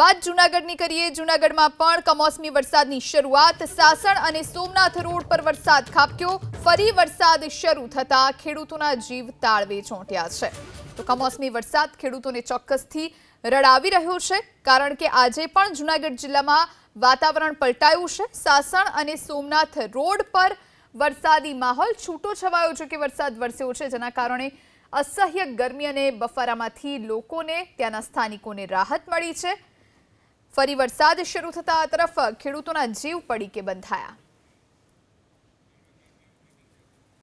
વાત જૂનાગઢની કરીએ જૂનાગઢમાં પણ કમોસમી વરસાદની શરૂઆત સાસણ અને સોમનાથ રોડ પર વરસાદ ખાબક્યો ફરી વરસાદ શરૂ થતા ખેડૂતોના જીવ તાળવે ચોંટ્યા છે તો કમોસમી વરસાદ ખેડૂતોને ચક્કસથી રડાવી રહ્યો છે કારણ કે આજે પણ જૂનાગઢ જિલ્લામાં વાતાવરણ પલટાયું છે સાસણ અને સોમનાથ રોડ પર વરસાદી માહોલ છૂટો છવાયો છે કે વરસાદ વરસ્યો છે જેના કારણે અસહ્ય ગરમી અને બફરામાંથી લોકોને કેના સ્થાનિકોને રાહત મળી છે ફરી વરસાદ શરૂ થતા આ તરફ ખેડૂતોના જીવ પડી કે બંધાયા